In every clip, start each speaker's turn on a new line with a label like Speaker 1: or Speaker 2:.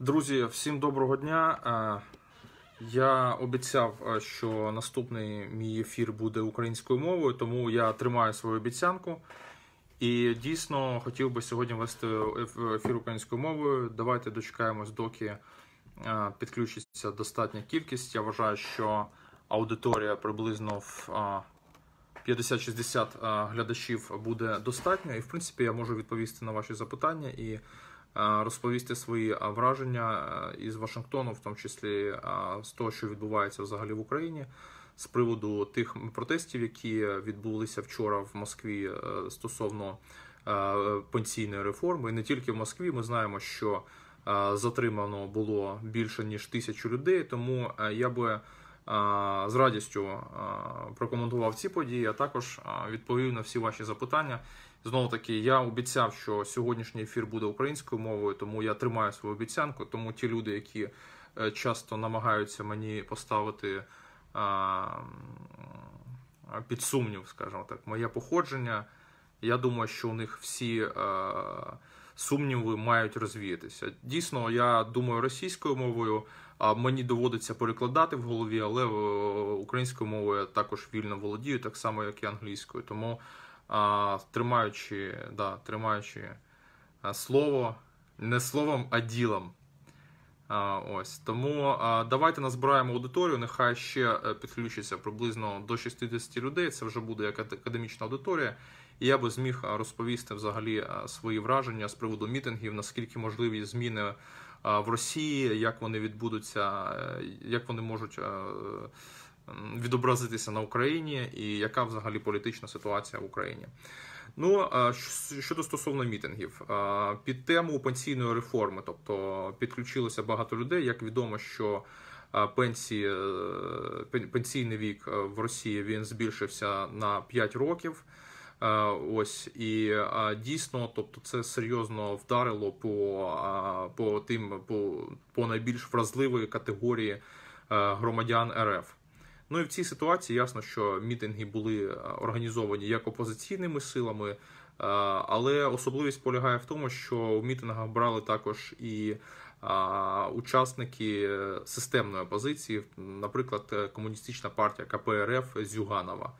Speaker 1: Друзі, всім доброго дня. Е, я обіцяв, е, що наступний мій ефір буде українською мовою, тому я тримаю свою обіцянку. І дійсно хотів би сьогодні вести ефір українською мовою. Давайте дочекаємось, доки е, підключиться достатня кількість. Я вважаю, що аудиторія приблизно в 50-60 глядачів буде достатньо, і в принципі я можу відповісти на ваші запитання. і Е, розповісти свої е, враження е, із Вашингтону, в тому числі з того, що відбувається взагалі в Україні, з приводу тих протестів, які відбулися вчора в Москві стосовно пенсійної реформи, і не тільки в Москві. Ми знаємо, що затримано було більше ніж тисячу людей, тому я би з радістю прокоментував ці події, а також відповів на всі ваші запитання. Знову таки, я обіцяв, що сьогоднішній ефір буде українською мовою, тому я тримаю свою обіцянку. Тому ті люди, які е, часто намагаються мені поставити під сумнів, скажімо так, моє походження. Я думаю, що у них всі е, сумніви мають розвіятися. Дійсно, я думаю російською мовою. Мені доводиться перекладати в голові, але е, українською мовою я також вільно володію, так само, як і англійською. Тому тримаючи да, тримаючи е, слово не словом, а ділом. Ось Тому давайте назбираємо аудиторію. Нехай ще е, підключиться приблизно до 60 людей. Це вже буде як академічна аудиторія. І я би зміг розповісти взагалі свої враження з приводу мітингів, наскільки можливі зміни в Росії, як вони відбудуться, е, як вони можуть е, відобразитися на Україні, і яка взагалі політична ситуація в Україні. Ну щодо стосовно мітингів, під тему пенсійної реформи, тобто підключилося багато людей. Як відомо, що пенсії, е, пенсійний вік в Росії він збільшився на 5 років. Е, ось і е, дійсно, тобто, це серйозно вдарило по е, по тим по, по найбільш вразливої категорії громадян РФ. Ну і в цій ситуації ясно, що мітинги були організовані як опозиційними силами, але особливість полягає в тому, що у мітингах брали також і учасники системної опозиції, наприклад, комуністична партія КПРФ Зюганова,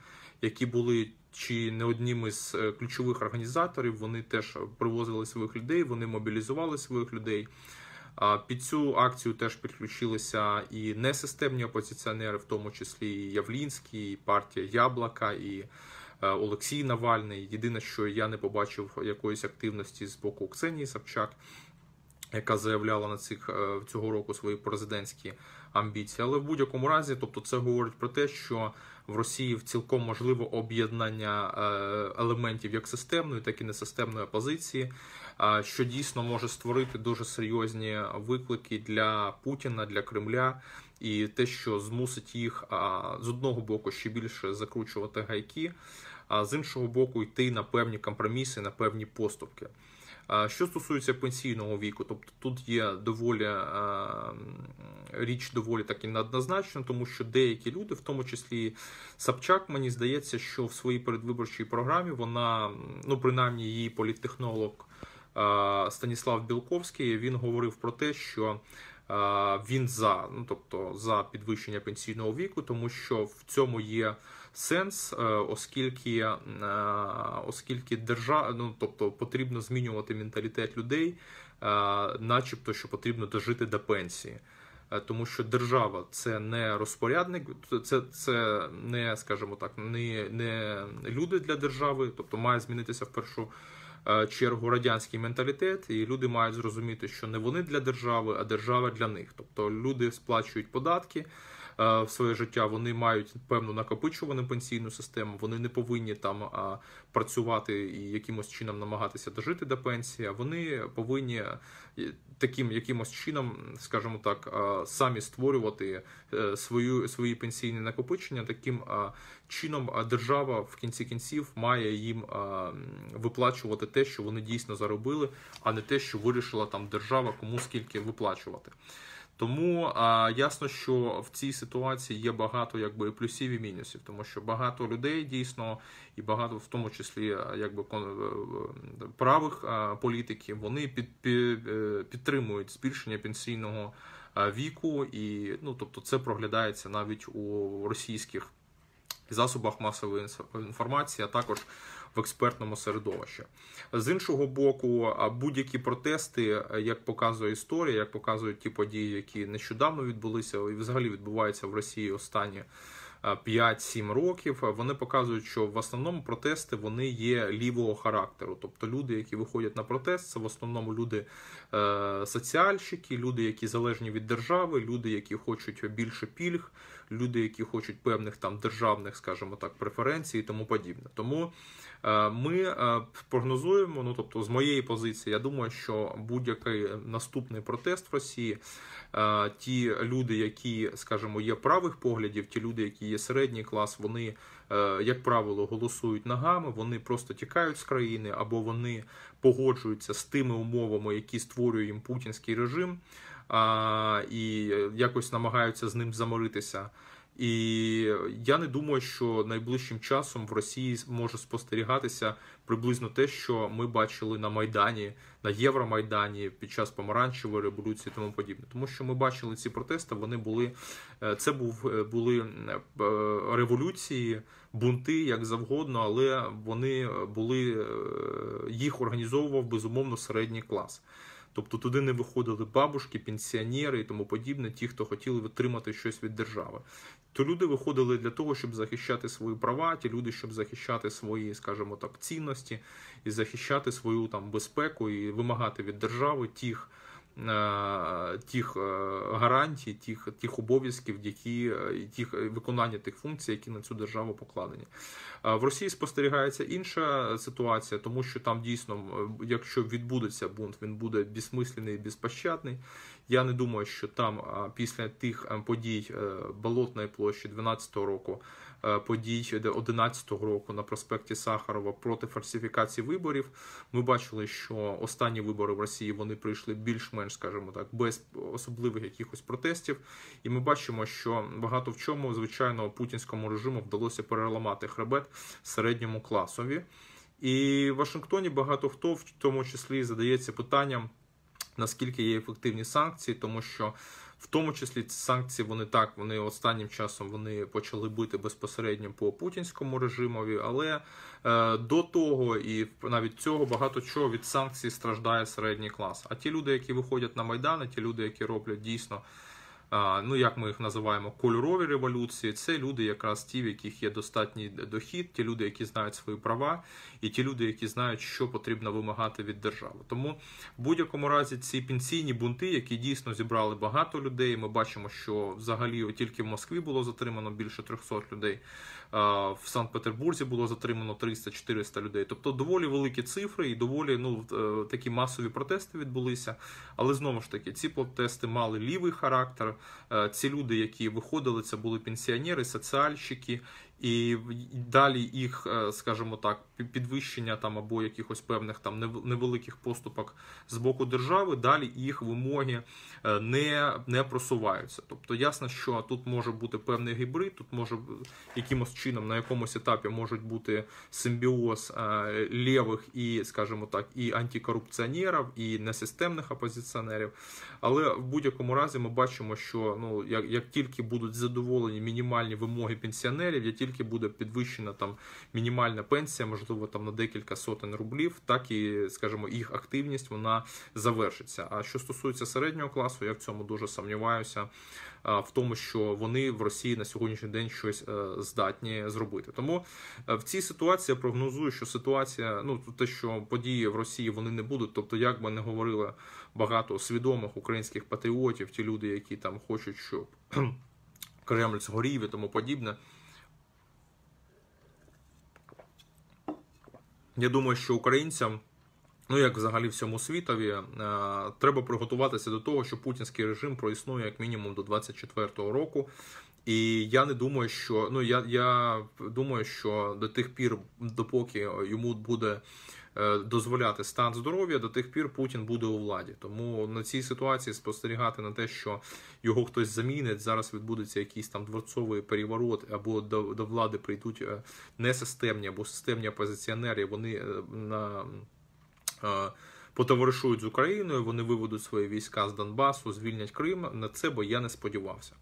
Speaker 1: які були чи не одним із е, ключових організаторів. Вони теж привозили своїх людей, вони мобілізували своїх людей. Під цю акцію теж підключилися і несистемні опозиціонери, в тому числі і Явлінський, і партія Яблака, і е, Олексій Навальний. Єдине, що я не побачив якоїсь активності з боку Ксенії Собчак яка заявляла на цих е, цього року свої президентські амбіції. Але в будь-якому разі, тобто, це говорить про те, що в Росії цілком можливо об'єднання е, елементів як системної, так і несистемної опозиції, е, що дійсно може створити дуже серйозні виклики для Путіна, для Кремля, і те, що змусить їх з одного боку ще більше закручувати гайки, а з іншого боку, йти на певні компроміси, на певні поступки. Що стосується пенсійного віку, тобто тут є доволі річ доволі так і неоднозначна, тому що деякі люди, в тому числі Сапчак, мені здається, що в своїй передвиборчій програмі вона, ну принаймні, її політтехнолог Станіслав Білковський, він говорив про те, що. Він за, ну тобто за підвищення пенсійного віку, тому що в цьому є сенс, е, оскільки е, оскільки держа, ну, тобто потрібно змінювати менталітет людей, е, начебто, що потрібно дожити до пенсії. Тому що держава це не розпорядник, це це не, скажімо так, не не люди для держави, тобто має змінитися в першу чергу радянський менталітет, і люди мають зрозуміти, що не вони для держави, а держава для них. Тобто люди сплачують податки. Е, в своє життя, вони мають певну накопичувану пенсійну систему. Вони не повинні там працювати і якимось чином намагатися дожити до пенсії. а Вони повинні е, таким якимось чином, скажімо так, е, самі створювати свою свої пенсійні накопичення. Таким чином держава в кінці кінців має їм виплачувати те, що вони дійсно заробили, а не те, що вирішила там держава, кому скільки виплачувати. Тому а, ясно, що в цій ситуації є багато якби плюсів і мінусів, тому що багато людей дійсно і багато, в тому числі якби правих політиків, вони під, під, е, підтримують збільшення пенсійного віку, і ну тобто це проглядається навіть у російських засобах масової інформації, а також в експертному середовищі. З іншого боку, будь-які протести, е, як показує історія, як показують ті події, які нещодавно відбулися, і взагалі відбуваються в Росії останні. 5-7 е, років е, вони показують, що в основному протести вони є лівого характеру. Тобто люди, які виходять на протест, це в основному люди соціальщики, люди, які залежні від держави, люди, які хочуть більше пільг, люди, які хочуть певних там державних, скажімо так, преференцій і тому подібне. Тому Е, ми е, прогнозуємо, ну тобто, з моєї позиції, я думаю, що будь-який наступний протест в Росії, е, ті люди, які, скажімо, є правих поглядів, ті люди, які є середній клас, вони, як правило, голосують ногами, вони просто тікають з країни або вони погоджуються з тими умовами, які створює їм путінський режим, і якось намагаються з ним заморитися. І я не думаю, що найближчим часом в Росії може спостерігатися приблизно те, що ми бачили на Майдані, на Євромайдані під час помаранчевої революції, і тому подібне. Тому що ми бачили ці протести, вони були е, це був е, були е, революції, бунти як завгодно, але вони були їх організовував безумовно середній клас. Тобто туди не виходили бабушки, пенсіонери і тому подібне, ті, хто хотіли отримати щось від держави. То люди виходили для того, щоб захищати свої права, ті люди, щоб захищати свої, скажімо так, цінності і захищати свою там безпеку і вимагати від держави тих Е, тих е, гарантій, тих тих обов'язків, які е, тих виконання тих функцій, які на цю державу покладені. В Росії спостерігається інша ситуація, тому що там дійсно, якщо відбудеться бунт, він буде безсмислений і безпощадний. Я не думаю, що там після тих подій болотної площі 12 року. Е, подій 2011 року на проспекті Сахарова проти фальсифікації виборів. Ми бачили, що останні вибори в Росії вони прийшли більш-менш, скажімо так, без особливих якихось протестів. І ми бачимо, що багато в чому звичайно путінському режиму вдалося переламати хребет середньому класові. І в Вашингтоні багато хто в тому числі задається питанням, наскільки є ефективні санкції, тому що в тому числі ці санкції вони так вони останнім часом вони почали бити безпосередньо по путінському режимові, але е, до того і навіть цього багато чого від санкцій страждає середній клас. А ті люди, які виходять на майдани, ті люди, які роблять дійсно ну як ми їх називаємо, кольорові революції. Це люди, якраз ті, в яких є достатній дохід, ті люди, які знають свої права, і ті люди, які знають, що потрібно вимагати від держави. Тому в будь-якому разі ці пенсійні бунти, які дійсно зібрали багато людей. Ми бачимо, що взагалі тільки в Москві було затримано більше 300 людей. Е, в Санкт-Петербурзі було затримано 300-400 людей. Тобто доволі великі цифри і доволі ну е, такі масові протести відбулися. Але знову ж таки, ці протести мали лівий характер. Е, ці люди, які виходили, це були пенсіонери, соціальщики. І далі їх, е, скажімо так, підвищення там або якихось певних там невеликих поступок з боку держави, далі їх вимоги е, не не просуваються. Тобто ясно, що тут може бути певний гібрид, тут може якимось чином на якомусь етапі можуть бути симбіоз е, лівих і, скажімо так, і антикорупціонерів, і несистемних опозиціонерів. Але в будь-якому разі ми бачимо, що ну як, як тільки будуть задоволені мінімальні вимоги пенсіонерів, я тільки тільки буде підвищена там мінімальна пенсія, можливо, там на декілька сотень рублів, так і, скажімо, їх активність вона завершиться. А що стосується середнього класу, я в цьому дуже сумніваюся, в тому, що вони в Росії на сьогоднішній день щось е, здатні зробити. Тому е, в цій ситуації я прогнозую, що ситуація, ну те, що події в Росії вони не будуть, тобто, як би не говорили багато свідомих українських патріотів, ті люди, які там хочуть, щоб Кремль згорів і тому подібне. Я думаю, що українцям, ну як взагалі всьому світові, е, треба приготуватися до того, що путінський режим проіснує як мінімум до 24-го року. І я не думаю, що ну я я думаю, що до тих пір, допоки йому буде Е, дозволяти стан здоров'я до тих пір Путін буде у владі. Тому на цій ситуації спостерігати на те, що його хтось замінить, зараз відбудеться якийсь там дворцовий переворот, або до, до влади прийдуть е, несистемні або системні опозиціонери. Вони е, на потоваришують з Україною, вони виведуть свої війська з Донбасу, звільнять Крим. На це бо я не сподівався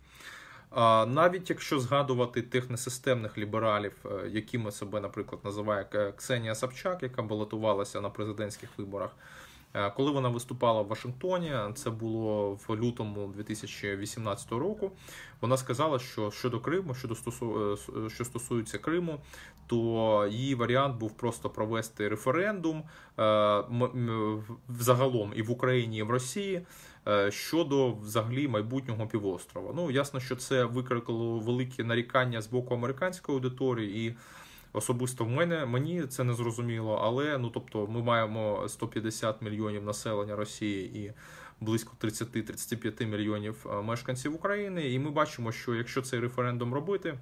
Speaker 1: навіть якщо згадувати тих несистемних лібералів, е, якими себе, наприклад, називає Ксенія Савчак, яка балотувалася на президентських виборах, е, коли вона виступала в Вашингтоні, це було в лютому 2018 року. Вона сказала, що щодо Криму, щодо стосу... Е, що стосується Криму, то її варіант був просто провести референдум загалом і в Україні, і в Росії. Е, щодо взагалі майбутнього півострова. Ну ясно, що це викликало великі нарікання з боку американської аудиторії, і особисто в мене мені це не зрозуміло. Але ну тобто, ми маємо 150 мільйонів населення Росії і. Близько 30-35 мільйонів е, мешканців України, і ми бачимо, що якщо цей референдум робити,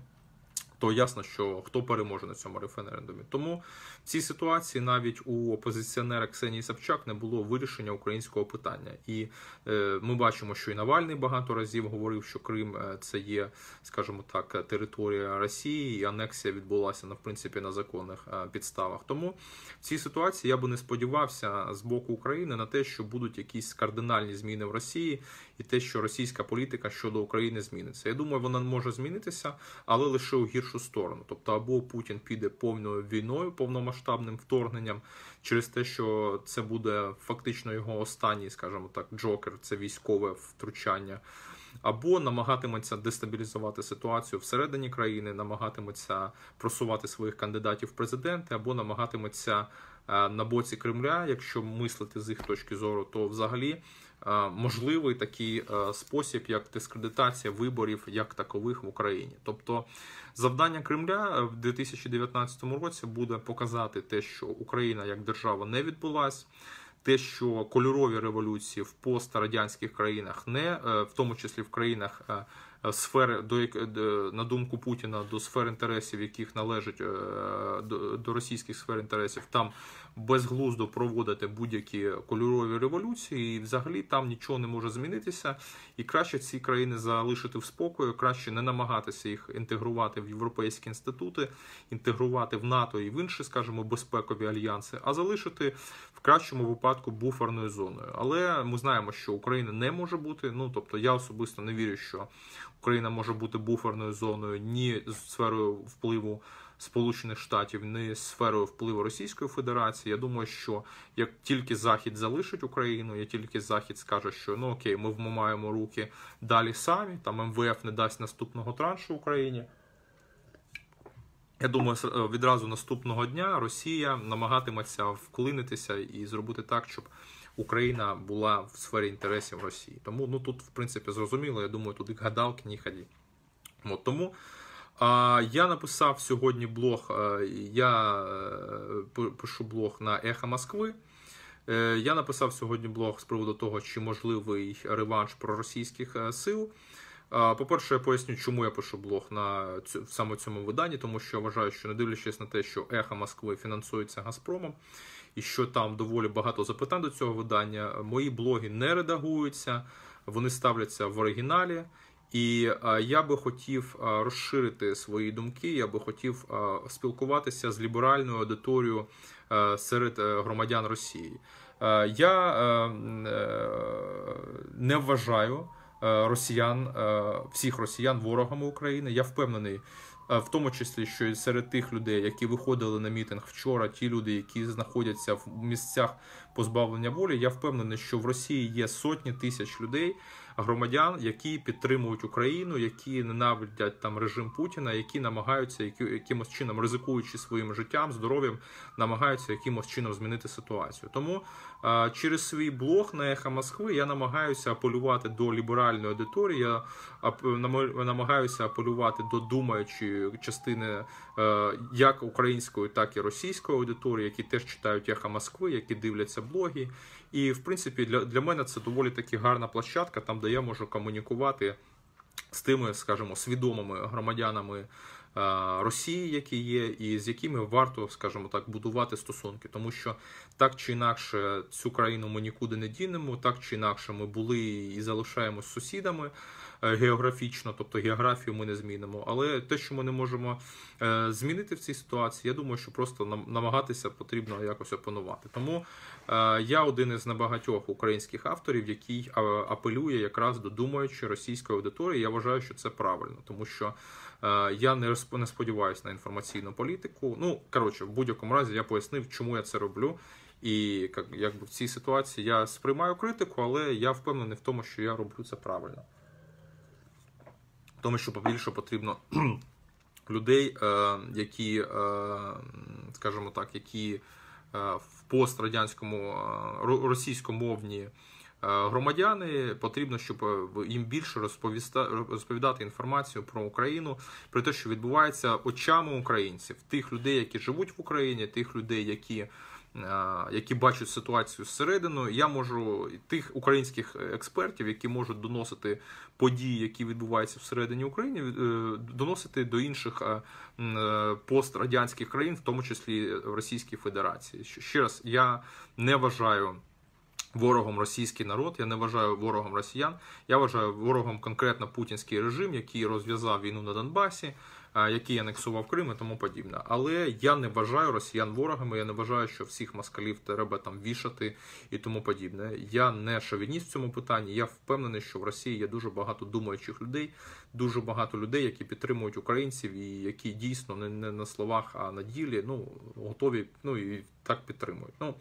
Speaker 1: то ясно, що хто переможе на цьому референдумі. Тому в цій ситуації навіть у опозиціонера Ксенії Савчак не було вирішення українського питання, і е, ми бачимо, що і Навальний багато разів говорив, що Крим е, це є, скажімо так, територія Росії, і анексія відбулася на ну, в принципі на законних е, підставах. Тому в цій ситуації я би не сподівався з боку України на те, що будуть якісь кардинальні зміни в Росії, і те, що російська політика щодо України зміниться. Я думаю, вона може змінитися, але лише у гіршу іншу сторону. Тобто, або Путін піде повною війною, повномасштабним вторгненням, через те, що це буде фактично його останній, скажімо так, джокер, це військове втручання, або намагатиметься дестабілізувати ситуацію всередині країни, намагатиметься просувати своїх кандидатів в президенти, або намагатиметься. Е, на боці Кремля, якщо мислити з їх точки зору, то взагалі е, можливий такий е, спосіб, як дискредитація виборів як такових в Україні. Тобто завдання Кремля в 2019 році буде показати те, що Україна як держава не відбулась. Те, що кольорові революції в пострадянських країнах не в тому числі в країнах Е, сфер до е, на думку Путіна до сфер інтересів, яких належить е, до російських сфер інтересів, там безглуздо проводити будь-які кольорові революції, і взагалі там нічого не може змінитися. І краще ці країни залишити в спокою, краще не намагатися їх інтегрувати в європейські інститути, інтегрувати в НАТО і в інші, скажімо, безпекові альянси, а залишити в кращому випадку буферною зоною. Але ми знаємо, що Україна не може бути. Ну тобто, я особисто не вірю, що Україна може бути буферною зоною ні з сферою впливу. Сполучених Штатів, не сферою впливу Російської Федерації. Я думаю, що як тільки Захід залишить Україну, як тільки Захід скаже, що ну окей, ми вмиваємо руки далі самі, там МВФ не дасть наступного траншу Україні. Я думаю, е, відразу наступного дня Росія намагатиметься вклинитися і зробити так, щоб Україна була в сфері інтересів Росії. Тому ну тут, в принципі, зрозуміло. Я думаю, тут гадалки, ні хаді. От тому. А я написав сьогодні блог. Е, я е, пишу блог на Ехо Москви. Е, я написав сьогодні блог з приводу того, чи можливий реванш проросійських сил. По-перше, я поясню, чому я пишу блог на цю, саме цьому виданні, тому що я вважаю, що не дивлячись на те, що Ехо Москви фінансується Газпромом, і що там доволі багато запитань до цього видання, мої блоги не редагуються, вони ставляться в оригіналі. І е, я би хотів е, розширити свої думки. Я би хотів е, спілкуватися з ліберальною аудиторією серед громадян Росії. Я не вважаю росіян, всіх росіян ворогами України. Я впевнений. В тому числі, що і серед тих людей, які виходили на мітинг вчора, ті люди, які знаходяться в місцях позбавлення волі, я впевнений, що в Росії є сотні тисяч людей, громадян, які підтримують Україну, які ненавидять там режим Путіна, які намагаються які, якимось чином ризикуючи своїм життям, здоров'ям, намагаються якимось чином змінити ситуацію. Тому через свій блог на «Ехо Москви» я намагаюся апелювати до ліберальної аудиторії. Я ап, намагаюся апелювати до думаючої частини е, як української, так і російської аудиторії, які теж читають «Ехо Москви», які дивляться блоги. І в принципі, для для мене це доволі таки гарна площадка, там де я можу комунікувати з тими, скажімо, свідомими громадянами. Е, Росії, які є, і з якими варто, скажімо так, будувати стосунки, тому що так чи інакше цю країну ми нікуди не дінемо, так чи інакше ми були і залишаємось сусідами. Е, географічно, тобто географію ми не змінимо. Але те, що ми не можемо е, змінити в цій ситуації, я думаю, що просто намагатися потрібно якось опанувати. Тому е, я один із небагатьох українських авторів, який апелює якраз до думаючої російської аудиторії. Я вважаю, що це правильно, тому що я не не сподіваюся на інформаційну політику. Ну коротше, в будь-якому разі я пояснив, чому я це роблю. І якби в цій ситуації я сприймаю критику, але я впевнений в тому, що я роблю це правильно тому що побільше потрібно людей, е, які, е, скажімо так, які е, в пострадянському російськомовні громадяни потрібно, щоб їм більше розповідати інформацію про Україну, про те, що відбувається очами українців, тих людей, які живуть в Україні, тих людей, які. Е, які бачать ситуацію зсередину, я можу тих українських експертів, які можуть доносити події, які відбуваються всередині України, е, доносити до інших е, пострадянських країн, в тому числі Російської Федерації. Ще раз я не вважаю. Ворогом російський народ, я не вважаю ворогом росіян. Я вважаю ворогом конкретно путінський режим, який розв'язав війну на Донбасі, який анексував Крим і тому подібне. Але я не вважаю росіян ворогами. Я не вважаю, що всіх москалів треба там вішати і тому подібне. Я не шовініст в цьому питанні. Я впевнений, що в Росії є дуже багато думаючих людей, дуже багато людей, які підтримують українців і які дійсно не на словах, а на ділі ну готові ну і так підтримують. Ну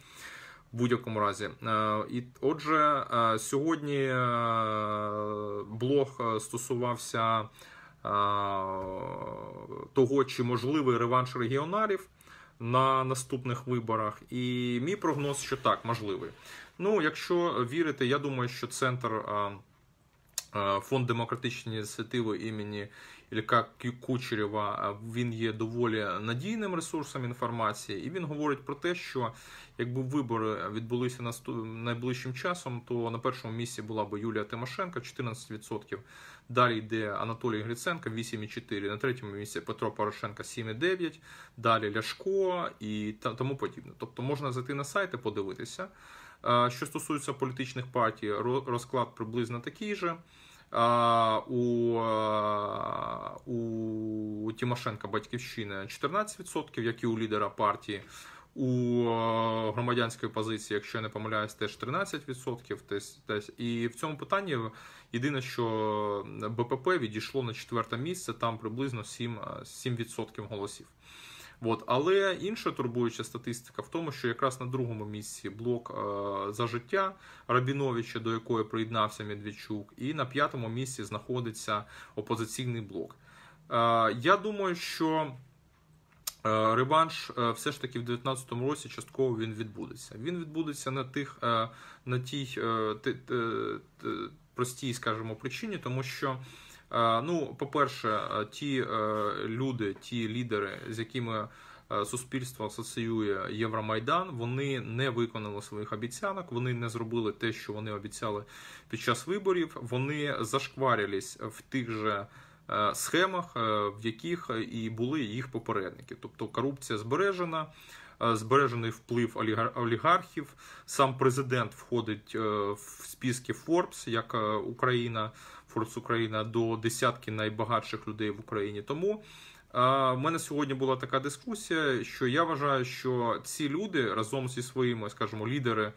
Speaker 1: в будь-якому разі, е, і отже, е, сьогодні е, блог стосувався того, чи можливий реванш регіоналів на наступних виборах. І мій прогноз, що так, можливий. Ну, якщо вірити, я думаю, що центр. Фонд демократичної ініціативи імені Ілька Кучерєва, він є доволі надійним ресурсом інформації, і він говорить про те, що якби вибори відбулися найближчим часом, то на першому місці була б Юлія Тимошенко, 14%. Далі йде Анатолій Гриценко, 8,4%, на третьому місці Петро Порошенко 7,9%, далі Ляшко і тому подібне. Тобто можна зайти на сайт і подивитися. Що стосується політичних партій, розклад приблизно такий же у у Тимошенка Батьківщини 14%, як і у лідера партії. У громадянської позиції, якщо я не помиляюсь, теж 13%. Тесь тесь І в цьому питанні єдине, що БПП відійшло на четверте місце, там приблизно 7%, 7 голосів. От. Але інша турбуюча статистика в тому, що якраз на другому місці блок е, за життя Рабіновича, до якої приєднався Медведчук, і на п'ятому місці знаходиться опозиційний блок. Е, я думаю, що е, реванш все ж таки в 2019 році частково він відбудеться. Він відбудеться на тих на тій простій, скажімо, причині, тому що. Е, ну, по-перше, е, ті е, люди, ті лідери, з якими суспільство асоціює Євромайдан, вони не виконали своїх обіцянок, вони не зробили те, що вони обіцяли під час виборів. Вони зашкварялись в тих же. Схемах, в яких і були їх попередники, тобто корупція збережена, збережений вплив олігархів. Сам президент входить в списки Forbes, як Україна Форбс Україна до десятки найбагатших людей в Україні. Тому в мене сьогодні була така дискусія, що я вважаю, що ці люди разом зі своїми, скажімо, лідери.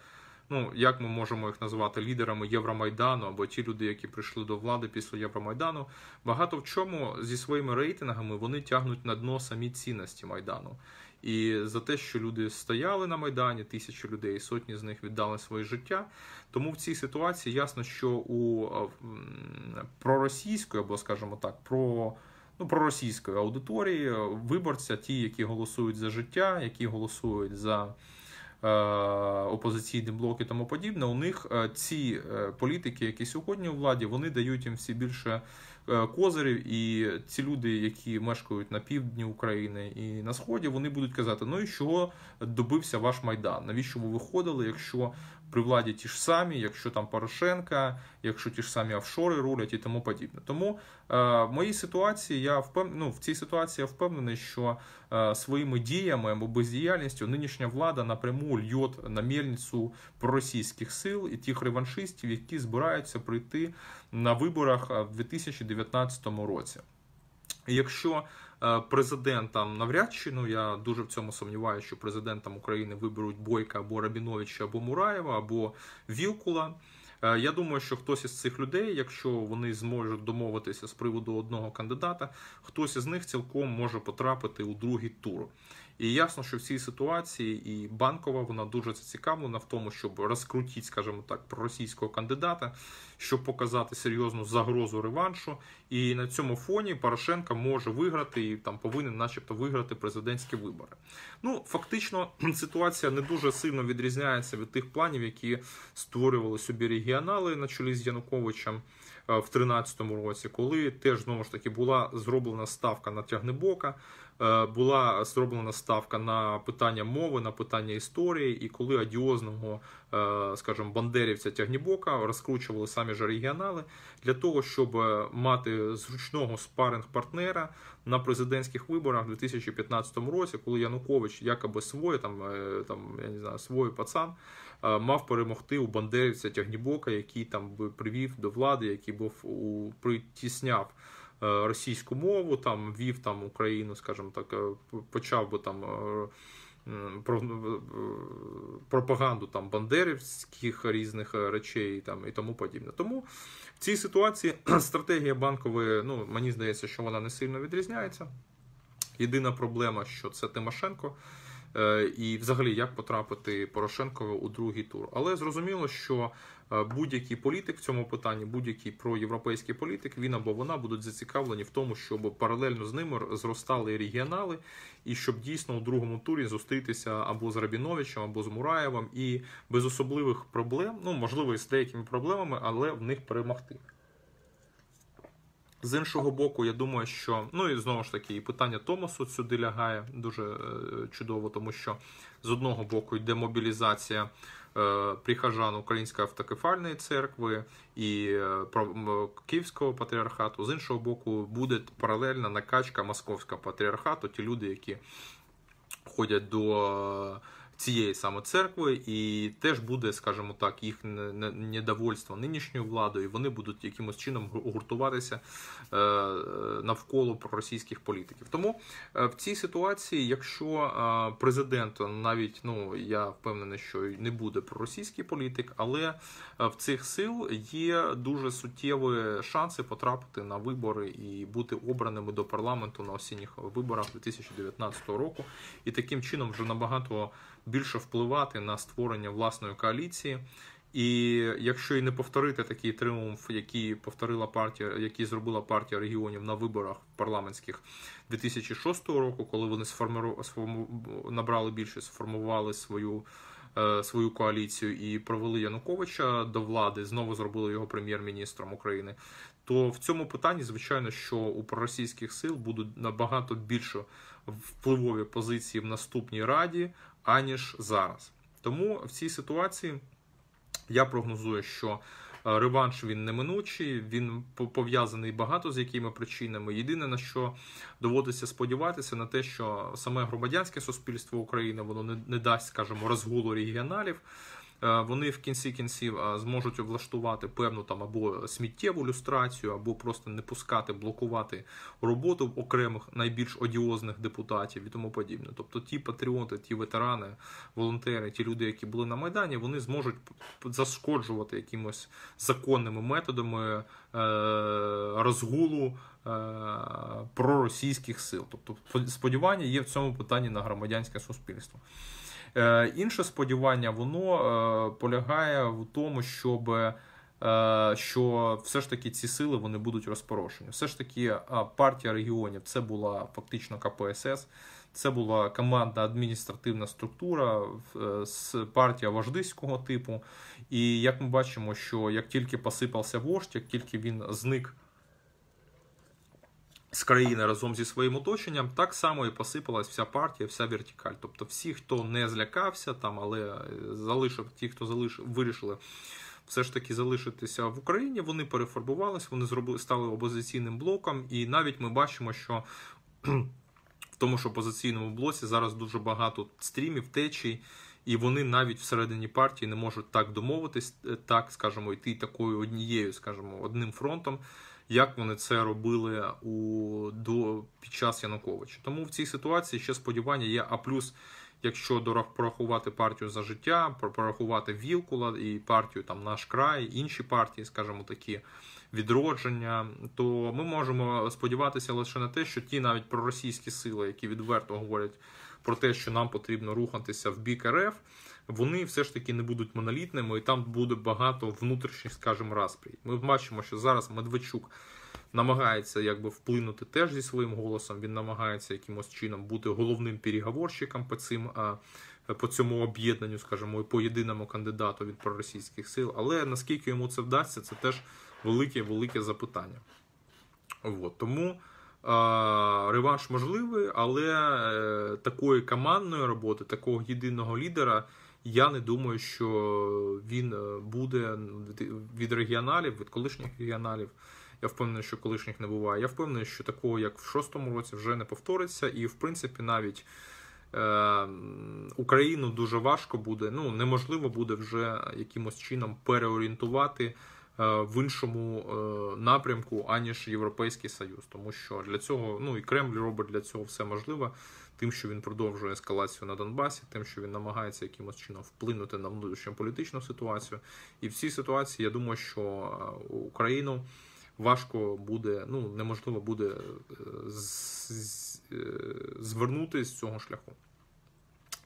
Speaker 1: Ну, як ми можемо їх назвати лідерами Євромайдану або ті люди, які прийшли до влади після Євромайдану, багато в чому зі своїми рейтингами вони тягнуть на дно самі цінності майдану. І за те, що люди стояли на майдані, тисячі людей, сотні з них віддали своє життя. Тому в цій ситуації ясно, що у проросійської або, скажімо так, про ну проросійської аудиторії виборця, ті, які голосують за життя, які голосують за. Е, опозиційні блоки і тому подібне, у них е, ці е, політики, які сьогодні у владі, вони дають їм всі більше козирів, і ці люди, які мешкають на півдні України і на сході, вони будуть казати: ну і чого добився ваш майдан? Навіщо ви виходили, якщо при владі ті ж самі, якщо там Порошенка, якщо ті ж самі офшори рулять і тому подібне. Тому е, в моїй ситуації я впев... ну, в цій ситуації я впевнений, що е, своїми діями або бездіяльністю нинішня влада напряму льот на мільницю проросійських сил і тих реваншистів, які збираються прийти на виборах е, в 2019 році. Якщо Е, президентом навряд чи ну я дуже в цьому сумніваюся, що президентом України виберуть Бойка або Рабіновича, або Мураєва, або Вілкула. Е, я думаю, що хтось із цих людей, якщо вони зможуть домовитися з приводу одного кандидата, хтось із них цілком може потрапити у другий тур. І ясно, що в цій ситуації і банкова вона дуже зацікавлена в тому, щоб розкрутіть, скажімо так, проросійського кандидата, щоб показати серйозну загрозу реваншу. І на цьому фоні Порошенка може виграти і там повинен, начебто, виграти президентські вибори. Ну фактично, ситуація не дуже сильно відрізняється від тих планів, які створювали собі регіонали на чолі з Януковичем. Е, в 13 році, коли теж знову ж таки була зроблена ставка на тягнебока, е, була зроблена ставка на питання мови, на питання історії, і коли адіозного Е, скажімо, бандерівця тягнібока, розкручували самі ж регіонали для того, щоб мати зручного спаринг-партнера на президентських виборах у 2015 році, коли Янукович якоби своє, там е, там я не знаю, свой пацан е, мав перемогти у бандерівця тягнібока, який там привів до влади, який був у притісняв. Російську мову там вів там Україну, скажімо так, почав би там пропаганду там бандерівських різних е, речей там, і тому подібне. Тому в цій ситуації стратегія банкової, ну мені здається, що вона не сильно відрізняється. Єдина проблема, що це Тимошенко. Е, і, взагалі, як потрапити Порошенкову у другий тур. Але зрозуміло, що Е, будь-який політик в цьому питанні, будь-який проєвропейський політик, він або вона будуть зацікавлені в тому, щоб паралельно з ними зростали регіонали, і щоб дійсно у другому турі зустрітися або з Рабіновичем, або з Мураєвим, і без особливих проблем, ну можливо, і з деякими проблемами, але в них перемогти. З іншого боку, я думаю, що ну і знову ж таки, і питання Томасу сюди лягає дуже е, чудово, тому що з одного боку йде мобілізація Е, прихожан Української автокефальної церкви і е, Київського патріархату, з іншого боку, буде паралельна накачка московського патріархату, ті люди, які ходять до е, цієї саме церкви, і теж буде, скажімо так, їх недовольство нинішньою владою. і Вони будуть якимось чином гуртуватися е, е, навколо проросійських політиків. Тому е, в цій ситуації, якщо президент навіть ну я впевнений, що не буде проросійський політик, але в цих сил є дуже суттєві шанси потрапити на вибори і бути обраними до парламенту на осінніх виборах 2019 року, і таким чином вже набагато більше впливати на створення власної коаліції. І якщо і не повторити такий триумф, який повторила партія, який зробила партія регіонів на виборах парламентських 2006 року, коли вони сформу... набрали більшість, сформували свою е, свою коаліцію і провели Януковича до влади, знову зробили його прем'єр-міністром України, то в цьому питанні, звичайно, що у проросійських сил будуть набагато більше впливові позиції в наступній раді, аніж зараз. Тому в цій ситуації я прогнозую, що е, реванш він неминучий, він пов'язаний багато з якими причинами. Єдине на що доводиться сподіватися, на те, що саме громадянське суспільство України воно не, дасть, скажімо, розгулу регіоналів. Е, вони в кінці кінців е, зможуть облаштувати певну там або сміттєву люстрацію, або просто не пускати, блокувати роботу окремих найбільш одіозних депутатів і тому подібне. Тобто, ті патріоти, ті ветерани, волонтери, ті люди, які були на майдані, вони зможуть зашкоджувати якимось законними методами е, розгулу. Проросійських сил, тобто сподівання є в цьому питанні на громадянське суспільство. Е, інше сподівання воно е, полягає в тому, щоб е, що все ж таки ці сили вони будуть розпорошені. Все ж таки, партія регіонів це була фактично КПСС, це була командна адміністративна структура, партія важдиського типу. І як ми бачимо, що як тільки посипався вождь, як тільки він зник з країни разом зі своїм оточенням, так само і посипалась вся партія, вся вертикаль. Тобто, всі, хто не злякався там, але е, залишив ті, хто залишив, вирішили. Все ж таки залишитися в Україні. Вони перефарбувалися, вони зробили стали опозиційним блоком, і навіть ми бачимо, що в тому ж опозиційному блоці зараз дуже багато стрімів, течій, і вони навіть всередині партії не можуть так домовитись, е, так скажімо, йти такою однією, скажімо, одним фронтом як вони це робили у до під час Януковича. Тому в цій ситуації ще сподівання є. А плюс, якщо дорог порахувати партію за життя, порахувати Вілкула і партію там наш край, інші партії, скажімо такі відродження, то ми можемо сподіватися лише на те, що ті навіть проросійські сили, які відверто говорять про те, що нам потрібно рухатися в бік РФ вони все ж таки не будуть монолітними, і там буде багато внутрішніх, скажімо, розпрій. Ми бачимо, що зараз Медведчук намагається якби вплинути теж зі своїм голосом. Він намагається якимось чином бути головним переговорщиком по цим. По цьому об'єднанню, скажімо, і по єдиному кандидату від проросійських сил, але наскільки йому це вдасться, це теж велике-велике запитання. От. Тому е, реванш можливий, але е, такої командної роботи, такого єдиного лідера. Я не думаю, що він е, буде від регіоналів, від колишніх регіоналів. Я впевнений, що колишніх не буває. Я впевнений, що такого, як в шостому році, вже не повториться, і в принципі навіть. Е, Україну дуже важко буде, ну неможливо буде вже якимось чином переорієнтувати е, в іншому напрямку аніж Європейський Союз, тому що для цього ну і Кремль робить для цього все можливе тим, що він продовжує ескалацію на Донбасі, тим, що він намагається якимось чином вплинути на внутрішню політичну ситуацію. І в цій ситуації я думаю, що е, Україну важко буде, ну неможливо буде е, е, звернути з цього шляху.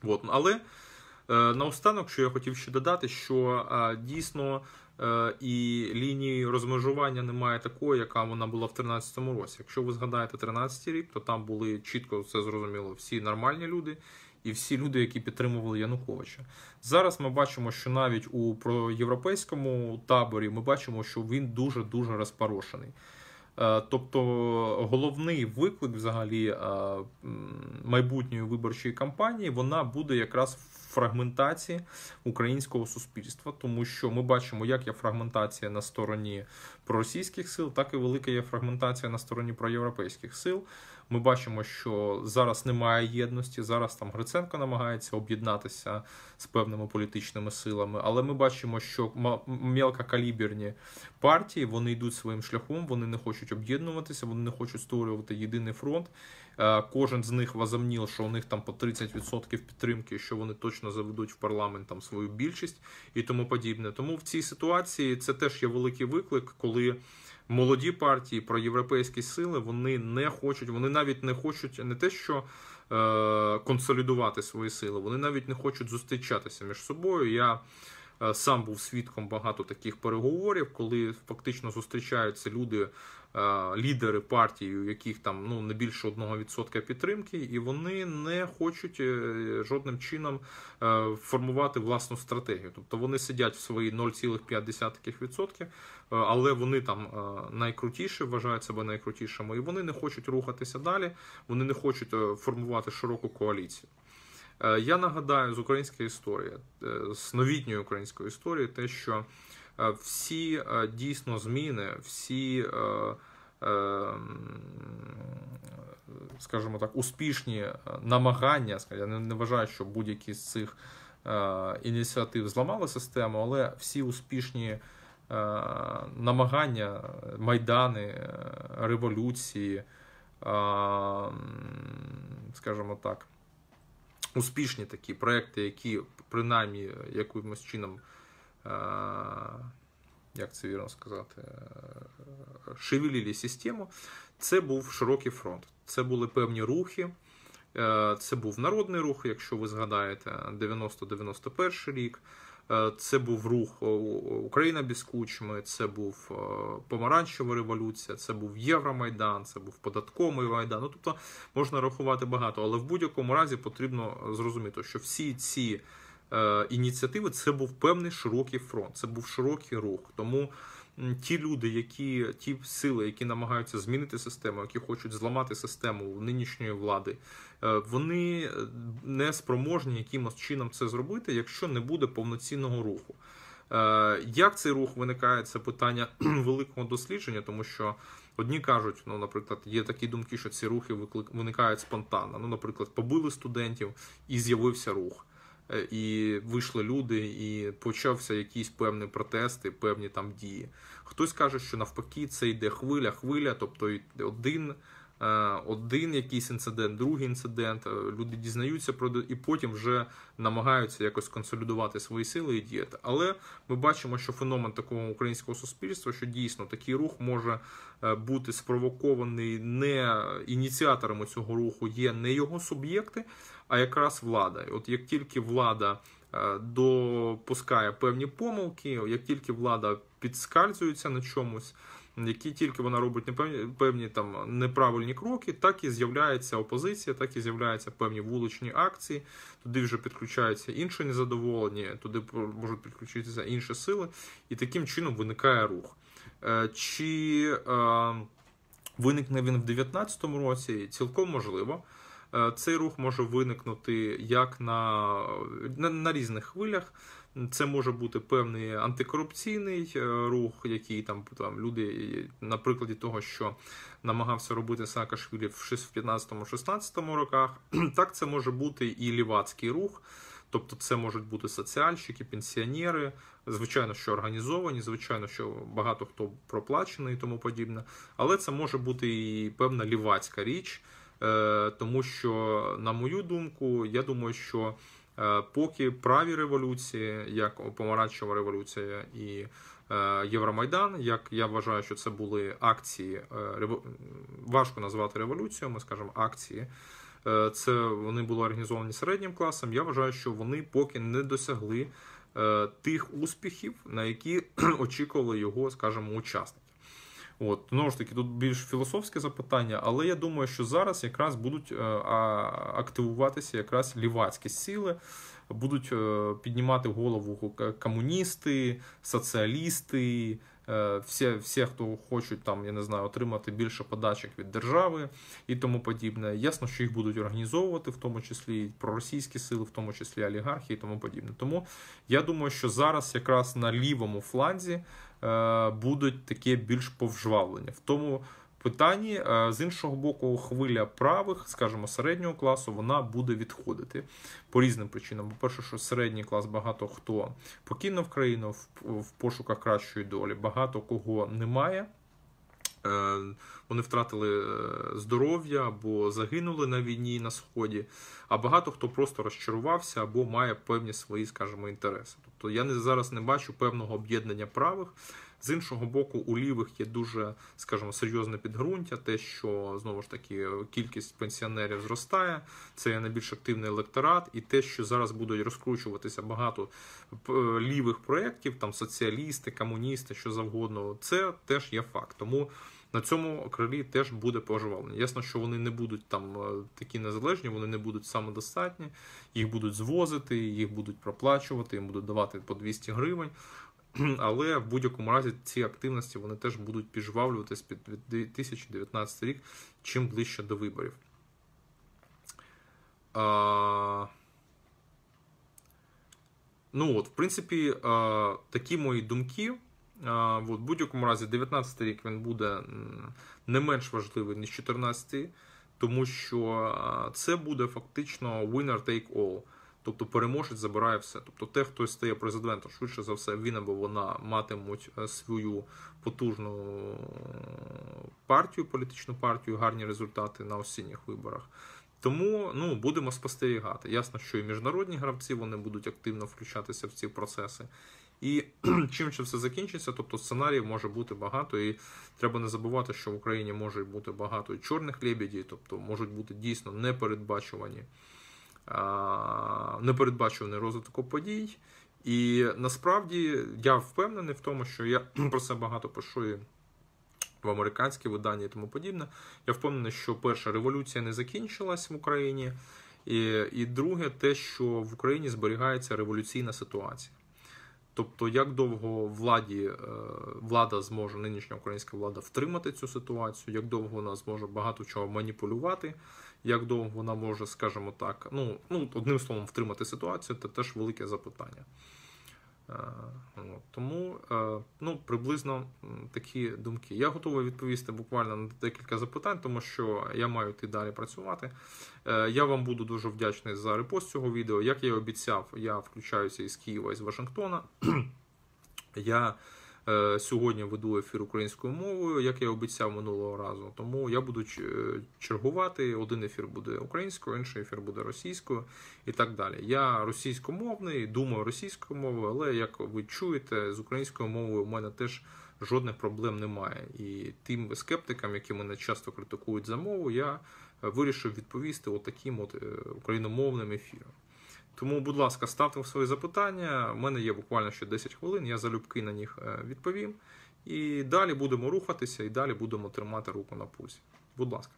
Speaker 1: От. Але наостанок, що я хотів ще додати, що дійсно. Е, і лінії розмежування немає такої, яка вона була в 13 році. Якщо ви згадаєте 13 рік, то там були чітко все зрозуміло всі нормальні люди. І всі люди, які підтримували Януковича, зараз ми бачимо, що навіть у проєвропейському таборі ми бачимо, що він дуже дуже розпорошений. Е, тобто головний виклик взагалі е, майбутньої виборчої кампанії вона буде якраз в фрагментації українського суспільства, тому що ми бачимо, як є фрагментація на стороні проросійських сил, так і велика є фрагментація на стороні проєвропейських сил. Ми бачимо, що зараз немає єдності. Зараз там Гриценко намагається об'єднатися з певними політичними силами, але ми бачимо, що мелкокаліберні партії вони йдуть своїм шляхом, вони не хочуть об'єднуватися, вони не хочуть створювати єдиний фронт. Е, кожен з них возомнів, що у них там по 30% підтримки, що вони точно заведуть в парламент там свою більшість і тому подібне. Тому в цій ситуації це теж є великий виклик, коли молоді партії, про європейські сили вони не хочуть, вони навіть не хочуть не те, що е, консолідувати свої сили, вони навіть не хочуть зустрічатися між собою. Я е, сам був свідком багато таких переговорів, коли фактично зустрічаються люди Е, лідери партії, у яких там ну не більше 1% підтримки, і вони не хочуть е, жодним чином е, формувати власну стратегію. Тобто вони сидять в свої 0,5%, але вони там найкрутіші, вважають себе найкрутішими, і вони не хочуть рухатися далі. Вони не хочуть формувати широку коаліцію. Я нагадаю з української історії, з новітньої української історії, те, що Е, всі е, дійсно зміни, всі, е, скажімо так, успішні намагання, я не вважаю, що будь-які з цих ініціатив зламали систему, але всі успішні намагання, майдани, революції, скажімо так, успішні такі проекти, які принаймні якимось чином як це вірно сказати, шевелілі систему. Це був широкий фронт. Це були певні рухи. Е, це був народний рух, якщо ви згадаєте, 90-91 рік. Е, це був рух Україна без кучми, це був е, помаранчева революція, це був Євромайдан, це був податковий майдан. Ну тобто можна рахувати багато, але в будь-якому разі потрібно зрозуміти, що всі ці Е, ініціативи це був певний широкий фронт, це був широкий рух. Тому ті люди, які ті сили, які намагаються змінити систему, які хочуть зламати систему нинішньої влади, е, вони е, не спроможні якимось чином це зробити, якщо не буде повноцінного руху. Як цей рух виникає? Це питання великого дослідження, тому що одні кажуть, ну, наприклад, є такі думки, що ці рухи виникають спонтанно. Ну, наприклад, побили студентів і з'явився рух. Е, і вийшли люди, і почався якісь певні протести, певні там дії. Хтось каже, що навпаки, це йде хвиля, хвиля, тобто один. Е, один якийсь інцидент, другий інцидент. Е, люди дізнаються про і потім вже намагаються якось консолідувати свої сили і діяти. Але ми бачимо, що феномен такого українського суспільства, що дійсно такий рух може е, бути спровокований не ініціаторами цього руху, є не його суб'єкти, а якраз влада. От як тільки влада. Допускає певні помилки, як тільки влада підскальзується на чомусь, які тільки вона робить непевні певні там неправильні кроки, так і з'являється опозиція, так і з'являються певні вуличні акції. Туди вже підключаються інші незадоволені, туди можуть підключитися інші сили, і таким чином виникає рух. Е, чи е, виникне він в 2019 році? Цілком можливо. Е, цей рух може виникнути як на, на, на різних хвилях. Це може бути певний антикорупційний е, рух, який там там люди на прикладі того, що намагався робити Саакашвілі в 15-16 роках. Так це може бути і лівацький рух. Тобто це можуть бути соціальщики, пенсіонери, звичайно, що організовані, звичайно, що багато хто проплачений і тому подібне. Але це може бути і певна лівацька річ, е, тому що, на мою думку, я думаю, що Е, поки праві революції, як помаранчева революція і е, Євромайдан, як я вважаю, що це були акції е, важко назвати революціями ми скажемо акції. Це вони були організовані середнім класом. Я вважаю, що вони поки не досягли тих успіхів, на які очікували його, скажімо, учасники. От, Знову ж таки, тут більш філософське запитання, але я думаю, що зараз якраз будуть е, активуватися якраз лівацькі сили, будуть е, піднімати голову комуністи, соціалісти, е, всі, всі, хто хочуть там, я не знаю, отримати більше подачок від держави і тому подібне. Ясно, що їх будуть організовувати, в тому числі і проросійські сили, в тому числі олігархи і тому подібне. Тому я думаю, що зараз якраз на лівому фланзі. Е, будуть таке більш повжвавлення. В тому питанні, е, з іншого боку, хвиля правих, скажімо, середнього класу, вона буде відходити по різним причинам. По-перше, що середній клас багато хто покинув країну в пошуках кращої долі, багато кого немає. Е, вони втратили е, здоров'я або загинули на війні на сході. А багато хто просто розчарувався або має певні свої, скажімо, інтереси. Тобто я не зараз не бачу певного об'єднання правих. З іншого боку, у лівих є дуже, скажімо, серйозне підґрунтя, те, що знову ж таки кількість пенсіонерів зростає, це найбільш активний електорат, і те, що зараз будуть розкручуватися багато е, лівих проєктів, там соціалісти, комуністи, що завгодно, це теж є факт. Тому на цьому крилі теж буде пожвавлення. Ясно, що вони не будуть там е, такі незалежні, вони не будуть самодостатні, їх будуть звозити, їх будуть проплачувати, їм будуть давати по 200 гривень. Але в будь-якому разі ці активності вони теж будуть піджвавлюватись під 2019 рік чим ближче до виборів. А... Ну от, в принципі, а, такі мої думки. А, от, В будь-якому разі, 2019 рік він буде не менш важливий, ніж 14, тому що це буде фактично winner take all. Тобто переможець забирає все. Тобто, те, хто стає президентом, швидше за все, він або вона матимуть е, свою потужну е, партію, політичну партію, гарні результати на осінніх виборах. Тому ну будемо спостерігати. Ясно, що і міжнародні гравці вони будуть активно включатися в ці процеси. І чим це все закінчиться, тобто сценаріїв може бути багато, і треба не забувати, що в Україні може бути багато і чорних лебідів, тобто можуть бути дійсно непередбачувані непередбачуваний розвиток подій. І насправді я впевнений в тому, що я про це багато пишу і в американські видання і тому подібне. Я впевнений, що перша революція не закінчилась в Україні, і, і друге, те, що в Україні зберігається революційна ситуація. Тобто, як довго владі е, влада зможе, нинішня українська влада втримати цю ситуацію, як довго вона зможе багато чого маніпулювати як довго вона може, скажімо так, ну, ну одним словом, втримати ситуацію, це теж велике запитання. Е, тому е, ну, приблизно такі думки. Я готовий відповісти буквально на декілька запитань, тому що я маю йти далі працювати. Е, я вам буду дуже вдячний за репост цього відео. Як я і обіцяв, я включаюся із Києва із Вашингтона. Я Е, сьогодні веду ефір українською мовою, як я обіцяв минулого разу. Тому я буду е, чергувати. Один ефір буде українською, інший ефір буде російською і так далі. Я російськомовний, думаю російською мовою, але як ви чуєте, з українською мовою у мене теж жодних проблем немає. І тим скептикам, які мене часто критикують за мову, я е, вирішив відповісти отаким от, от україномовним ефіром. Тому, будь ласка, ставте свої запитання. У мене є буквально ще 10 хвилин, я залюбки на них е, відповім. І далі будемо рухатися, і далі будемо тримати руку на пульсі. Будь ласка.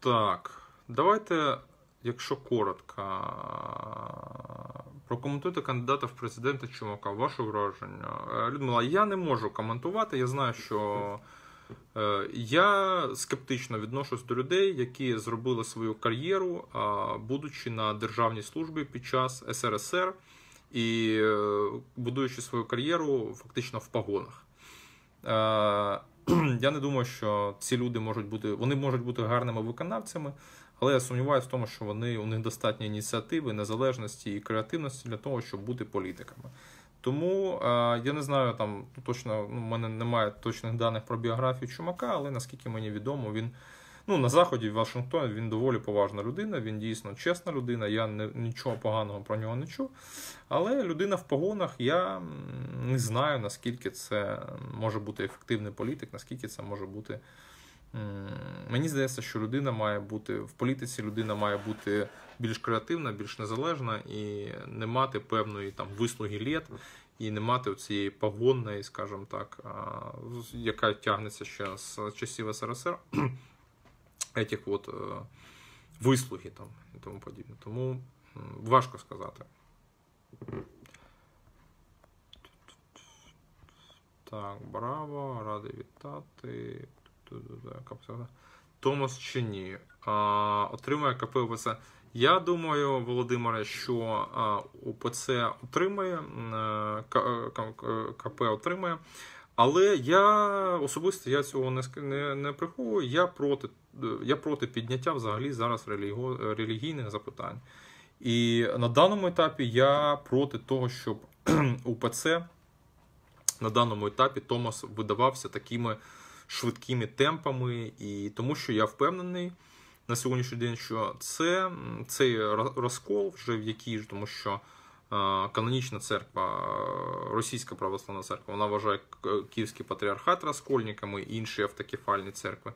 Speaker 1: Так, давайте, якщо коротко, прокоментуйте кандидата в президенти Чумака. Ваше враження. Е, Людмила, я не можу коментувати. Я знаю, що. Е, я скептично відношусь до людей, які зробили свою кар'єру, будучи на державній службі під час СРСР і е, будуючи свою кар'єру фактично в погонах. Е, я не думаю, що ці люди можуть бути вони можуть бути гарними виконавцями, але я сумніваюся в тому, що вони у них достатньо ініціативи, незалежності і креативності для того, щоб бути політиками. Тому е, я не знаю, там ну, точно ну, в мене немає точних даних про біографію Чумака, але наскільки мені відомо, він ну, на заході в Вашингтоні він доволі поважна людина, він дійсно чесна людина. Я не, нічого поганого про нього не чув. Але людина в погонах, я не знаю, наскільки це може бути ефективний політик, наскільки це може бути. Мені здається, що людина має бути в політиці, людина має бути більш креативна, більш незалежна і не мати певної там вислуги літ, і не мати цієї погонної, скажімо так, яка тягнеться ще з часів СРСР, етіх от е, вислуги там і тому подібне. Тому важко сказати. Так, браво, радий вітати. Е, Томас чи ні? А, Отримає КП Я думаю, Володимире, що УПЦ отримає, е, е, КП отримає. Але я особисто я цього не не, не приховую. Я проти я проти підняття взагалі зараз реліго, релігійних запитань. І на даному етапі я проти того, щоб УПЦ на даному етапі Томас видавався такими швидкими темпами, і тому що я впевнений на сьогоднішній день, що це цей розкол вже в якій ж, тому що канонічна церква, російська православна церква, вона вважає Київський патріархат розкольниками, інші автокефальні церкви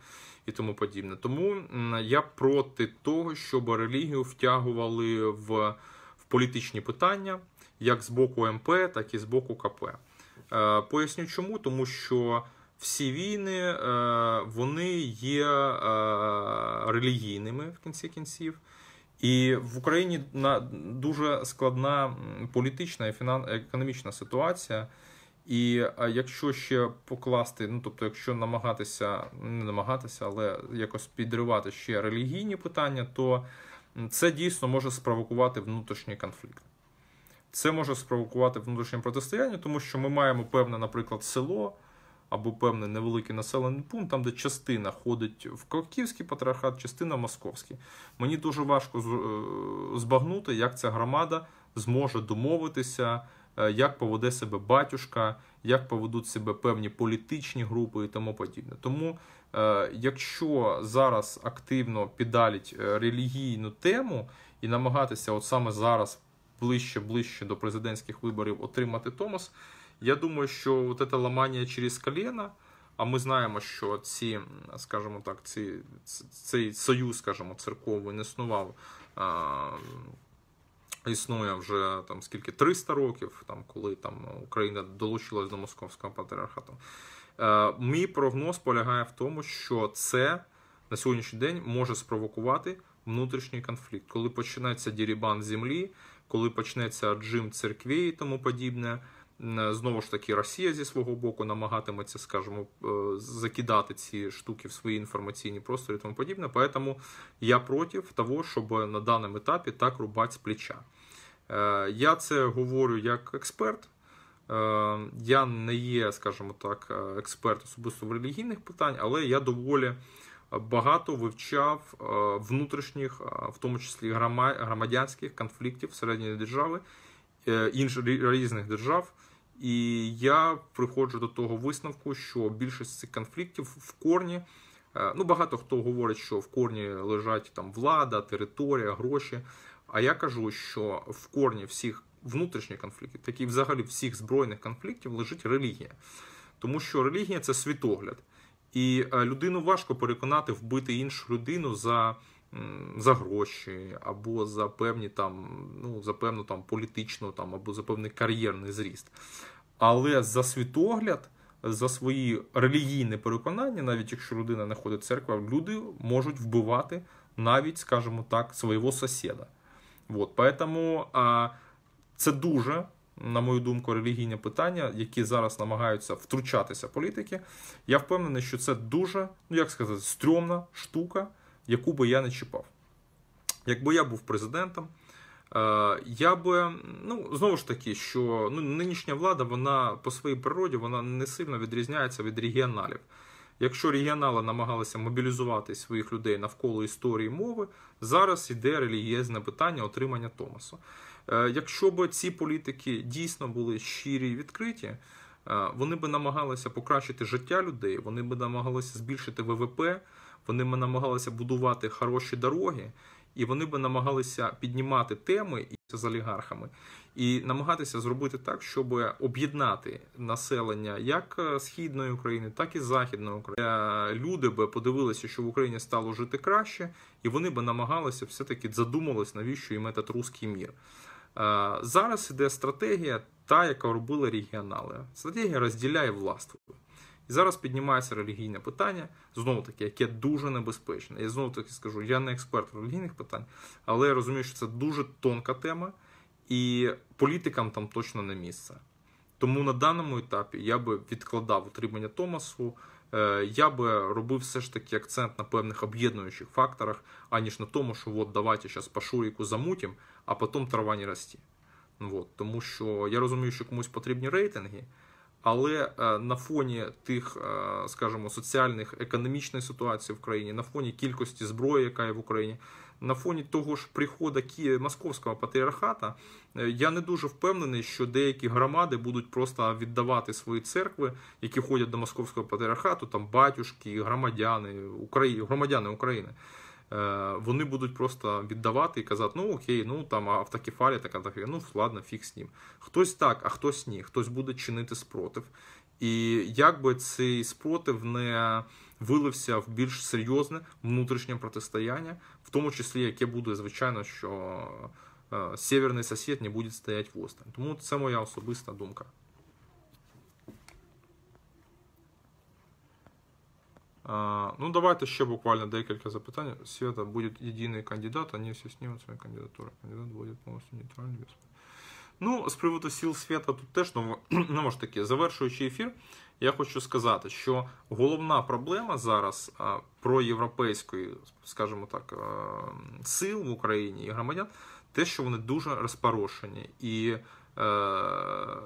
Speaker 1: і тому подібне. Тому я проти того, щоб релігію втягували в. Політичні питання, як з боку МП, так і з боку КП. Е, поясню чому, тому що всі війни е, вони є е, релігійними в кінці кінців. І в Україні дуже складна політична і економічна ситуація. І якщо ще покласти, ну тобто, якщо намагатися, не намагатися, але якось підривати ще релігійні питання, то це дійсно може спровокувати внутрішній конфлікт. Це може спровокувати внутрішнє протистояння, тому що ми маємо певне, наприклад, село, або певний невеликий населений пункт, там, де частина ходить в Кроківський патріархат, частина московський. Мені дуже важко е, збагнути, як ця громада зможе домовитися, е, як поведе себе батюшка, як поведуть себе певні політичні групи і тому подібне. Тому, е, якщо зараз активно підаліть релігійну тему і намагатися, от саме зараз ближче ближче до президентських виборів, отримати томас. Я думаю, що от це ламання через коліна, а ми знаємо, що ці, скажімо так, ці, цей союз, скажімо, церковний не існував. А, Існує вже там скільки 300 років, там коли там Україна долучилась до московського патріархату. Е, Мій прогноз полягає в тому, що це на сьогоднішній день може спровокувати внутрішній конфлікт, коли починається дірібан землі, коли почнеться джим церкві і тому подібне. Е, знову ж таки, Росія зі свого боку намагатиметься, скажімо, е, закидати ці штуки в свої інформаційні простори і тому подібне. Поэтому я проти того, щоб на даному етапі так рубати з плеча. Е, я це говорю як експерт. Я не є, скажімо так, експерт особисто в релігійних питань, але я доволі багато вивчав внутрішніх, в тому числі громадянських конфліктів всередині держави. Е, інших різних держав. І я приходжу до того висновку, що більшість цих конфліктів в корні. Е, ну, багато хто говорить, що в корні лежать там влада, територія, гроші. А я кажу, що в корні всіх внутрішніх конфліктів, так і взагалі всіх збройних конфліктів, лежить релігія, тому що релігія це світогляд, і е, людину важко переконати вбити іншу людину за за гроші, або за певні там, ну, за певну там політичну там, або за певний кар'єрний зріст. Але за світогляд, за свої релігійні переконання, навіть якщо людина не ходить в церкву, люди можуть вбивати навіть, скажімо так, свого сусіда. Вот, поэтому а, це дуже, на мою думку, релігійне питання, які зараз намагаються втручатися політики. Я впевнений, що це дуже, ну як сказати, стрьомна штука яку би я не чіпав. Якби я був президентом, е, я би, ну, знову ж таки, що ну, нинішня влада, вона по своїй природі вона не сильно відрізняється від регіоналів. Якщо регіонали намагалися мобілізувати своїх людей навколо історії мови, зараз йде релігієзне питання отримання Томасу. Е, якщо б ці політики дійсно були щирі і відкриті, Е, вони би намагалися покращити життя людей, вони би намагалися збільшити ВВП, вони би намагалися будувати хороші дороги, і вони би намагалися піднімати теми з олігархами і намагатися зробити так, щоб об'єднати населення як е, східної України, так і західної України. Е, люди би подивилися, що в Україні стало жити краще, і вони би намагалися все таки задумались, навіщо їм этот русський мір. Е, зараз іде стратегія, та, яка робила регіонали. Стратегія розділяє властвує. І зараз піднімається релігійне питання, знову таки, яке дуже небезпечне. Я знову таки скажу, я не експерт в релігійних питань, але я розумію, що це дуже тонка тема, і політикам там точно не місце. Тому на даному етапі я би відкладав утримання Томасу, е, я би робив все ж таки акцент на певних об'єднуючих факторах, аніж на тому, що от давайте зараз пашурику замутимо а потім трава не росте. Ну, от, тому що я розумію, що комусь потрібні рейтинги, але е, на фоні тих, е, скажімо, соціальних, економічної ситуації в країні, на фоні кількості зброї, яка є в Україні, на фоні того ж приходу московського патріархата, е, я не дуже впевнений, що деякі громади будуть просто віддавати свої церкви, які ходять до московського патріархату, там батюшки, громадяни, громадяни України. Е, вони будуть просто віддавати і казати, ну окей, ну там автокефалі, така таке, ну ладно, фіг з ним. Хтось так, а хтось ні, хтось буде чинити спротив. І якби цей спротив не вилився в більш серйозне внутрішнє протистояння, в тому числі яке буде, звичайно, що е, северний сусід не буде стояти в осторонь. Тому це моя особиста думка. Ну, давайте ще буквально декілька запитань. Свята буде єдиний кандидат, вони всі знімуть свою кандидатуру. Кандидат буде повністю нейтральний. без. Ну, з приводу сіл свята, тут теж ну, ж таки, завершуючи ефір, я хочу сказати, що головна проблема зараз проєвропейської, скажімо так, сил в Україні і громадян, те, що вони дуже розпорошені. І е,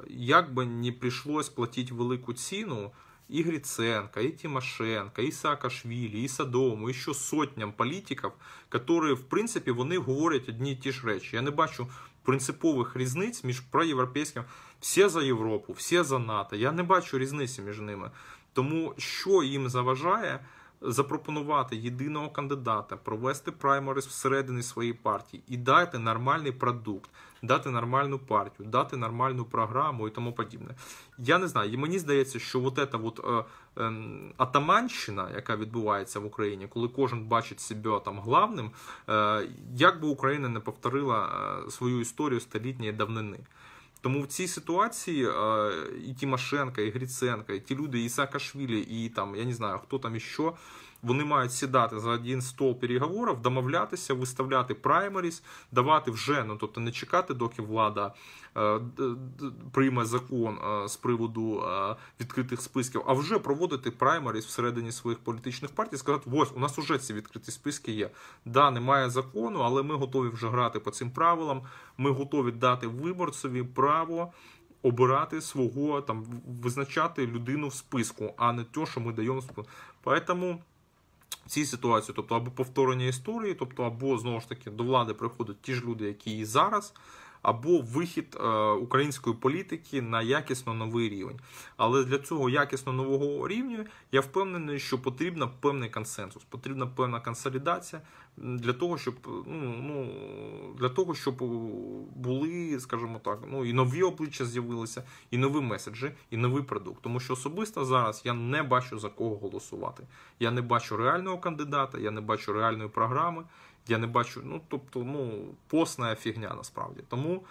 Speaker 1: як би не прийшлось платити велику ціну и Гриценко, и Тимошенко, і Саакашвілі, і Садому, і ще сотням політиків, які, в принципі, вони говорять одні і ті ж речі. Я не бачу принципових різниць між проєвропейським. Всі за Європу, всі за НАТО. Я не бачу різниці між ними. Тому що їм заважає запропонувати єдиного кандидата, провести праймерис всередині своєї партії і дати нормальний продукт, дати нормальну партію, дати нормальну програму і тому подібне. Я не знаю, і мені здається, що от ета от, е, е, атаманщина, яка відбувається в Україні, коли кожен бачить себе там главним, е, як би Україна не повторила е, свою історію столітньої давнини. Тому в цій ситуації е, і Тимошенко, і Гриценко, і ті люди, і Саакашвілі, і там я не знаю, хто там іще, вони мають сідати за один стол переговорів, домовлятися, виставляти праймеріс, давати вже, ну тобто не чекати, доки влада е, прийме закон е, з приводу е, відкритих списків, а вже проводити праймеріс всередині своїх політичних партій, сказати, ось у нас вже ці відкриті списки є. Да, немає закону, але ми готові вже грати по цим правилам. Ми готові дати виборцеві право. Обирати свого там визначати людину в списку, а не те, що ми даємо. Поэтому в цій ситуації, тобто або повторення історії, тобто або знову ж таки до влади приходять ті ж люди, які і зараз або вихід е, української політики на якісно новий рівень. Але для цього якісно нового рівня я впевнений, що потрібен певний консенсус, потрібна певна консолідація для того, щоб ну, ну для того, щоб були, скажімо так, ну і нові обличчя з'явилися, і нові меседжі, і новий продукт. Тому що особисто зараз я не бачу за кого голосувати. Я не бачу реального кандидата, я не бачу реальної програми. Я не бачу, ну тобто, ну посна фігня насправді. Тому,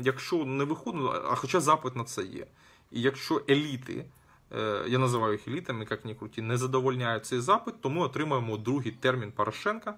Speaker 1: якщо не виходить, а хоча запит на це є. І якщо еліти, е, я називаю їх елітами, як ні круті, не задовольняють цей запит, то ми отримаємо другий термін Порошенка е,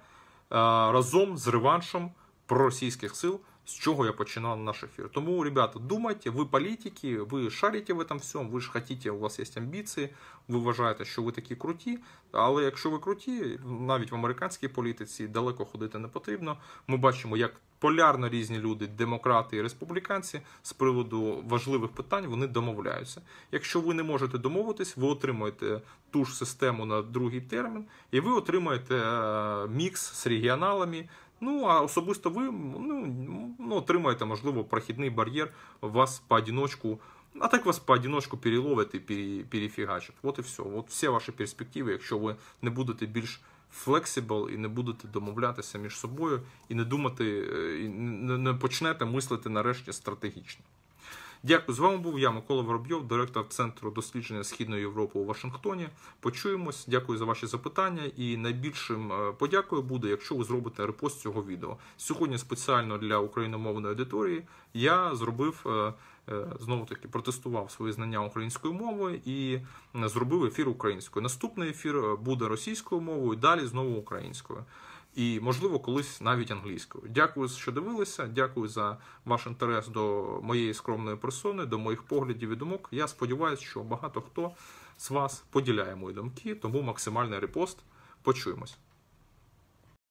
Speaker 1: разом з реваншем проросійських сил з чого я починав наш ефір? Тому, ребята, думайте, ви політики, ви шарите в этом всьому, ви ж хотите, у вас є амбіції, ви вважаєте, що ви такі круті, але якщо ви круті, навіть в американській політиці далеко ходити не потрібно. Ми бачимо, як полярно різні люди, демократи і республіканці, з приводу важливих питань вони домовляються. Якщо ви не можете домовитись, ви отримуєте ту ж систему на другий термін, і ви отримаєте е, мікс з регіоналами. Ну, а особисто ви ну, ну, отримаєте, можливо, прохідний бар'єр вас поодиночку, а так вас поодиночку переловлять і перефігачать. От і все. От всі ваші перспективи, якщо ви не будете більш флексибл і не будете домовлятися між собою, і не думати, е, і не почнете мислити нарешті стратегічно. Дякую. З вами був я, Микола Воробйов, директор Центру дослідження Східної Європи у Вашингтоні. Почуємось. Дякую за ваші запитання. І найбільшим е, подякою буде, якщо ви зробите репост цього відео. Сьогодні спеціально для україномовної аудиторії я зробив. Е, е, знову таки протестував свої знання української мови і зробив ефір українською. Наступний ефір буде російською мовою, далі знову українською і, можливо, колись навіть англійською. Дякую, що дивилися. Дякую за ваш інтерес до моєї скромної персони, до моїх поглядів і думок. Я сподіваюся, що багато хто з вас поділяє мої думки, тому максимальний репост. Почуємось.